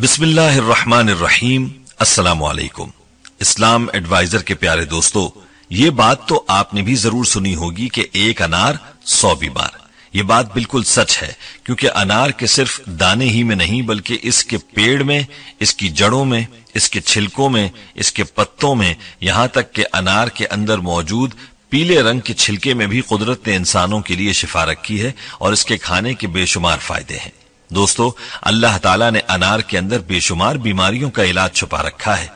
बिस्मिल्लाहिर्रहमानिर्रहीम अस्सलाम वालेकुम इस्लाम एडवाइजर के प्यारे दोस्तों ये बात तो आपने भी जरूर सुनी होगी कि एक अनार सौ बीमार ये बात बिल्कुल सच है क्योंकि अनार के सिर्फ दाने ही में नहीं बल्कि इसके पेड़ में इसकी जड़ों में इसके छिलकों में इसके पत्तों में यहां तक के अनार के अंदर मौजूद पीले रंग के छिलके में भी कुदरत ने इंसानों के लिए शिफा रखी है और इसके खाने के बेशुमार फायदे हैं दोस्तों अल्लाह ताला ने अनार के अंदर बेशुमार बीमारियों का इलाज छुपा रखा है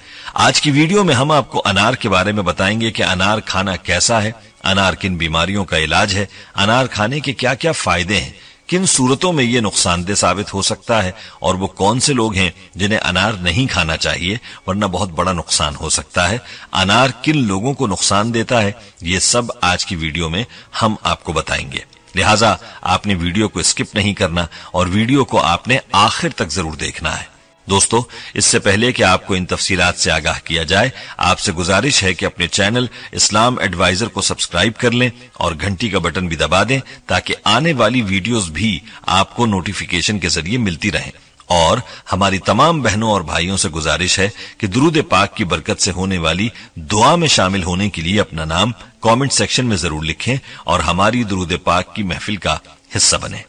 आज की वीडियो में हम आपको अनार के बारे में बताएंगे कि अनार खाना कैसा है अनार किन बीमारियों का इलाज है अनार खाने के क्या क्या फायदे हैं किन सूरतों में ये नुकसानदेह साबित हो सकता है और वो कौन से लोग हैं जिन्हें अनार नहीं खाना चाहिए वरना बहुत बड़ा नुकसान हो सकता है अनार किन लोगों को नुकसान देता है ये सब आज की वीडियो में हम आपको बताएंगे लिहाजा आपने वीडियो को स्किप नहीं करना और वीडियो को आपने आखिर तक जरूर देखना है दोस्तों इससे पहले कि आपको इन तफसीलात से आगाह किया जाए आपसे गुजारिश है कि अपने चैनल इस्लाम एडवाइजर को सब्सक्राइब कर लें और घंटी का बटन भी दबा दें ताकि आने वाली वीडियोस भी आपको नोटिफिकेशन के जरिए मिलती रहें और हमारी तमाम बहनों और भाइयों से गुजारिश है कि दुरूद पाक की बरकत से होने वाली दुआ में शामिल होने के लिए अपना नाम कमेंट सेक्शन में जरूर लिखें और हमारी दुरूद पाक की महफिल का हिस्सा बने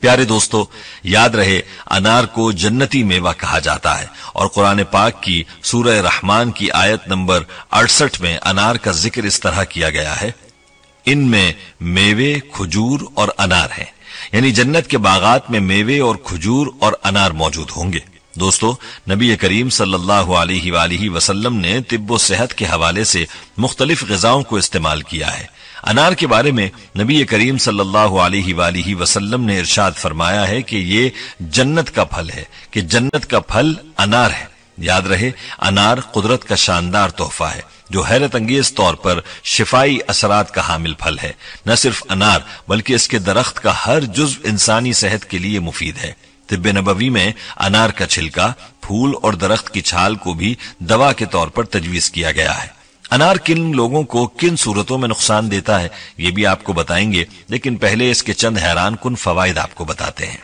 प्यारे दोस्तों याद रहे अनार को जन्नती मेवा कहा जाता है और कुरान पाक की सूरह रहमान की आयत नंबर अड़सठ में अनार का जिक्र इस तरह किया गया है इनमें मेवे खजूर और अनार हैं यानी जन्नत के बागात में मेवे और खजूर और अनार मौजूद होंगे दोस्तों नबी करीम सल्लल्लाहु अलैहि वसल्लम ने तिब्बो सेहत के हवाले से मुख्तलिफ गजाओं को इस्तेमाल किया है अनार के बारे में नबी करीम सल्लल्लाहु अलैहि वसल्लम ने इरशाद फरमाया है कि ये जन्नत का फल है कि जन्नत का फल अनार है याद रहे अनार कुदरत का शानदार तोहफा है जो हैरत अंगेज तौर पर शिफाई असरात का हामिल फल है न सिर्फ अनार बल्कि इसके दरख्त का हर जुज इंसानी सेहत के लिए मुफीद है तिब नबवी में अनार का छिलका फूल और दरख्त की छाल को भी दवा के तौर पर तजवीज किया गया है अनार किन लोगों को किन सूरतों में नुकसान देता है ये भी आपको बताएंगे लेकिन पहले इसके चंद हैरान कन फवायद आपको बताते हैं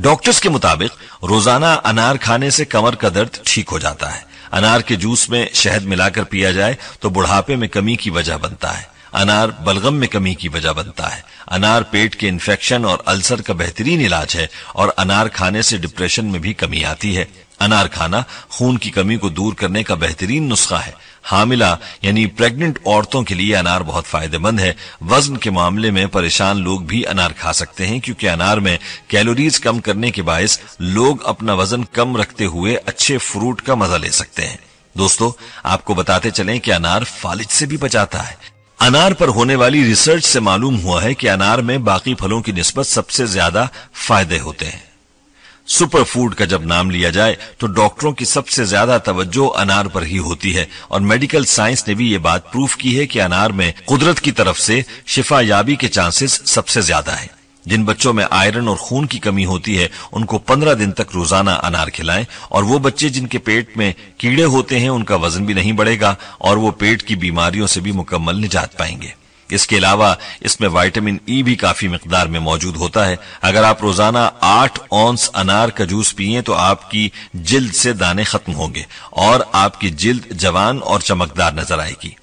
डॉक्टर्स के मुताबिक रोजाना अनार खाने से कमर का दर्द ठीक हो जाता है अनार के जूस में शहद मिलाकर पिया जाए तो बुढ़ापे में कमी की वजह बनता है अनार बलगम में कमी की वजह बनता है अनार पेट के इन्फेक्शन और अल्सर का बेहतरीन इलाज है और अनार खाने से डिप्रेशन में भी कमी आती है अनार खाना खून की कमी को दूर करने का बेहतरीन नुस्खा है हामिला यानी प्रेग्नेंट औरतों के लिए अनार बहुत फायदेमंद है वजन के मामले में परेशान लोग भी अनार खा सकते हैं क्योंकि अनार में कैलोरीज कम करने के बायस लोग अपना वजन कम रखते हुए अच्छे फ्रूट का मजा ले सकते हैं दोस्तों आपको बताते चलें कि अनार फालिज से भी बचाता है अनार पर होने वाली रिसर्च से मालूम हुआ है कि अनार में बाकी फलों की निस्बत सबसे ज्यादा फायदे होते हैं सुपर फूड का जब नाम लिया जाए तो डॉक्टरों की सबसे ज्यादा तवज्जो अनार पर ही होती है और मेडिकल साइंस ने भी ये बात प्रूफ की है कि अनार में कुदरत की तरफ से शिफा याबी के चांसेस सबसे ज्यादा है जिन बच्चों में आयरन और खून की कमी होती है उनको पंद्रह दिन तक रोजाना अनार खिलाएं और वो बच्चे जिनके पेट में कीड़े होते हैं उनका वजन भी नहीं बढ़ेगा और वो पेट की बीमारियों से भी मुकम्मल निजात पाएंगे इसके अलावा इसमें वाइटामिन ई e भी काफी मकदार में मौजूद होता है अगर आप रोजाना आठ औंस अनार का जूस पिए तो आपकी जिल्द से दाने खत्म होंगे और आपकी जिल्द जवान और चमकदार नजर आएगी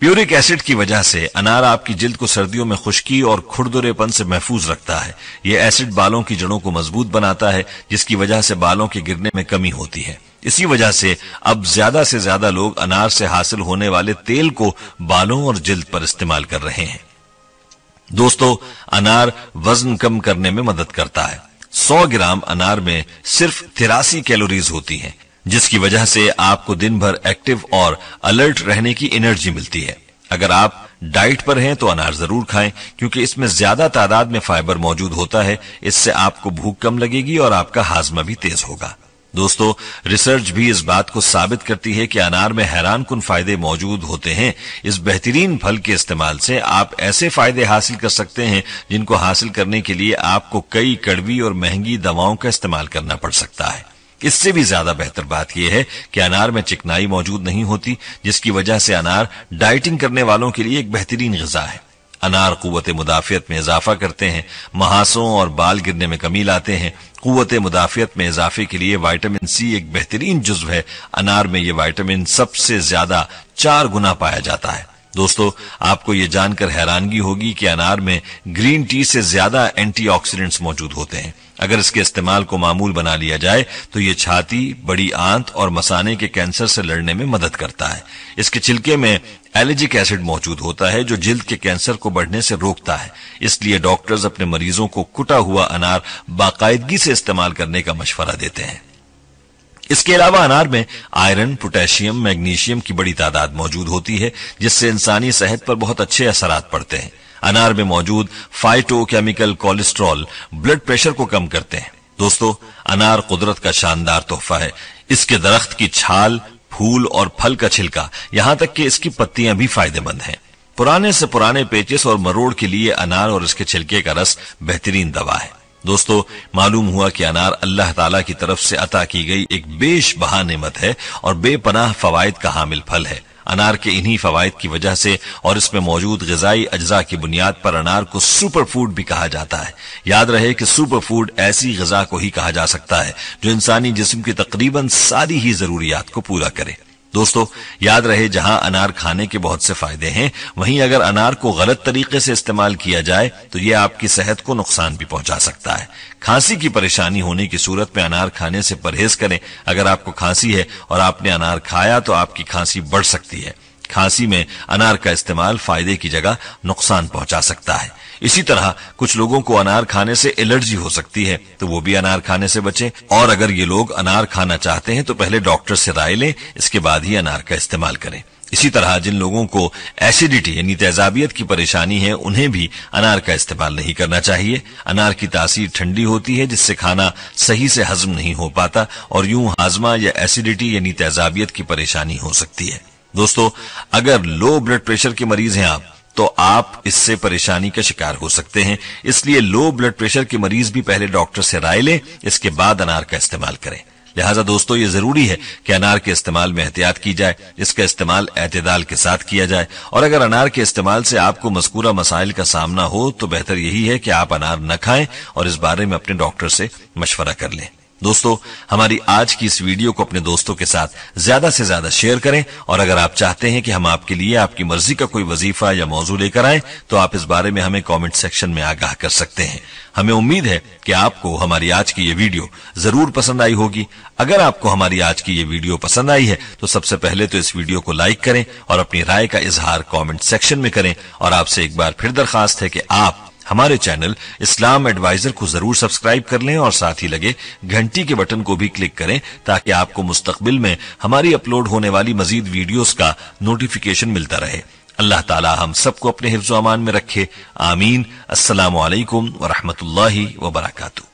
प्यूरिक एसिड की वजह से अनार आपकी जिल्द को सर्दियों में खुश्की और खुरदुरेपन से महफूज रखता है यह एसिड बालों की जड़ों को मजबूत बनाता है जिसकी वजह से बालों के गिरने में कमी होती है इसी वजह से अब ज्यादा से ज्यादा लोग अनार से हासिल होने वाले तेल को बालों और जिल्द पर इस्तेमाल कर रहे हैं दोस्तों अनार वजन कम करने में मदद करता है 100 ग्राम अनार में सिर्फ तिरासी कैलोरीज होती हैं, जिसकी वजह से आपको दिन भर एक्टिव और अलर्ट रहने की एनर्जी मिलती है अगर आप डाइट पर हैं तो अनार जरूर खाएं क्योंकि इसमें ज्यादा तादाद में फाइबर मौजूद होता है इससे आपको भूख कम लगेगी और आपका हाजमा भी तेज होगा दोस्तों रिसर्च भी इस बात को साबित करती है कि अनार में हैरान कन फायदे मौजूद होते हैं इस बेहतरीन फल के इस्तेमाल से आप ऐसे फायदे हासिल कर सकते हैं जिनको हासिल करने के लिए आपको कई कड़वी और महंगी दवाओं का इस्तेमाल करना पड़ सकता है इससे भी ज्यादा बेहतर बात यह है कि अनार में चिकनाई मौजूद नहीं होती जिसकी वजह से अनार डाइटिंग करने वालों के लिए एक बेहतरीन गजा है अनार कुत मुदाफ़ियत में इजाफा करते हैं महासों और बाल गिरने में कमी लाते हैं क़वत मुदाफ़ियत में इजाफे के लिए वाइटामिन सी एक बेहतरीन जुज्व है अनार में ये वाइटामिन सबसे ज़्यादा चार गुना पाया जाता है दोस्तों आपको ये जानकर हैरानगी होगी कि अनार में ग्रीन टी से ज्यादा एंटीऑक्सीडेंट्स मौजूद होते हैं अगर इसके इस्तेमाल को मामूल बना लिया जाए तो ये छाती बड़ी आंत और मसाने के कैंसर से लड़ने में मदद करता है इसके छिलके में एलर्जिक एसिड मौजूद होता है जो जिल्द के कैंसर को बढ़ने से रोकता है इसलिए डॉक्टर्स अपने मरीजों को कुटा हुआ अनार बाकायदगी से इस्तेमाल करने का मशवरा देते हैं इसके अलावा अनार में आयरन पोटेशियम मैग्नीशियम की बड़ी तादाद मौजूद होती है जिससे इंसानी सेहत पर बहुत अच्छे असर पड़ते हैं अनार में मौजूद फाइटोकेमिकल कोलेस्ट्रॉल ब्लड प्रेशर को कम करते हैं दोस्तों अनार कुदरत का शानदार तोहफा है इसके दरख्त की छाल फूल और फल का छिलका यहां तक कि इसकी पत्तियां भी फायदेमंद हैं पुराने से पुराने पेचिस और मरोड़ के लिए अनार और इसके छिलके का रस बेहतरीन दवा है दोस्तों मालूम हुआ कि अनार अल्लाह ताला की तरफ से अता की गई एक बेश बहा नमत है और बेपनाह फवायद का हामिल फल है अनार के इन्हीं फवायद की वजह से और इसमें मौजूद गजाई अज्जा की बुनियाद पर अनार को सुपर फूड भी कहा जाता है याद रहे कि सुपर फूड ऐसी गजा को ही कहा जा सकता है जो इंसानी जिस्म की तकरीबन सारी ही जरूरियात को पूरा करे दोस्तों याद रहे जहां अनार खाने के बहुत से फायदे हैं वहीं अगर अनार को गलत तरीके से इस्तेमाल किया जाए तो यह आपकी सेहत को नुकसान भी पहुंचा सकता है खांसी की परेशानी होने की सूरत में अनार खाने से परहेज करें अगर आपको खांसी है और आपने अनार खाया तो आपकी खांसी बढ़ सकती है खांसी में अनार का इस्तेमाल फायदे की जगह नुकसान पहुंचा सकता है इसी तरह कुछ लोगों को अनार खाने से एलर्जी हो सकती है तो वो भी अनार खाने से बचें और अगर ये लोग अनार खाना चाहते हैं तो पहले डॉक्टर से राय लें इसके बाद ही अनार का इस्तेमाल करें इसी तरह जिन लोगों को एसिडिटी यानी तेजाबियत की परेशानी है उन्हें भी अनार का इस्तेमाल नहीं करना चाहिए अनार की तासीर ठंडी होती है जिससे खाना सही से हजम नहीं हो पाता और यूं हाजमा या एसिडिटी यानी तेजाबियत की परेशानी हो सकती है दोस्तों अगर लो ब्लड प्रेशर के मरीज हैं आप तो आप इससे परेशानी का शिकार हो सकते हैं इसलिए लो ब्लड प्रेशर के मरीज भी पहले डॉक्टर से राय लें इसके बाद अनार का इस्तेमाल करें लिहाजा दोस्तों ये जरूरी है कि अनार के इस्तेमाल में एहतियात की जाए इसका इस्तेमाल एतदाल के साथ किया जाए और अगर अनार के इस्तेमाल से आपको मस्कूरा मसाइल का सामना हो तो बेहतर यही है कि आप अनार न खाएं और इस बारे में अपने डॉक्टर से मशवरा कर लें दोस्तों हमारी आज की इस वीडियो को अपने दोस्तों के साथ ज्यादा से ज्यादा शेयर करें और अगर आप चाहते हैं कि हम आपके लिए आपकी मर्जी का कोई वजीफा या मौजू लेकर आए तो आप इस बारे में हमें कमेंट सेक्शन में आगाह कर सकते हैं हमें उम्मीद है कि आपको हमारी आज की ये वीडियो जरूर पसंद आई होगी अगर आपको हमारी आज की ये वीडियो पसंद आई है तो सबसे पहले तो इस वीडियो को लाइक करें और अपनी राय का इजहार कॉमेंट सेक्शन में करें और आपसे एक बार फिर दरखास्त है कि आप हमारे चैनल इस्लाम एडवाइजर को जरूर सब्सक्राइब कर लें और साथ ही लगे घंटी के बटन को भी क्लिक करें ताकि आपको मुस्तकबिल में हमारी अपलोड होने वाली मजीद वीडियोस का नोटिफिकेशन मिलता रहे अल्लाह ताला हम सबको अपने हिफ्ज अमान में रखे आमीन असल वरहमत ला वरकू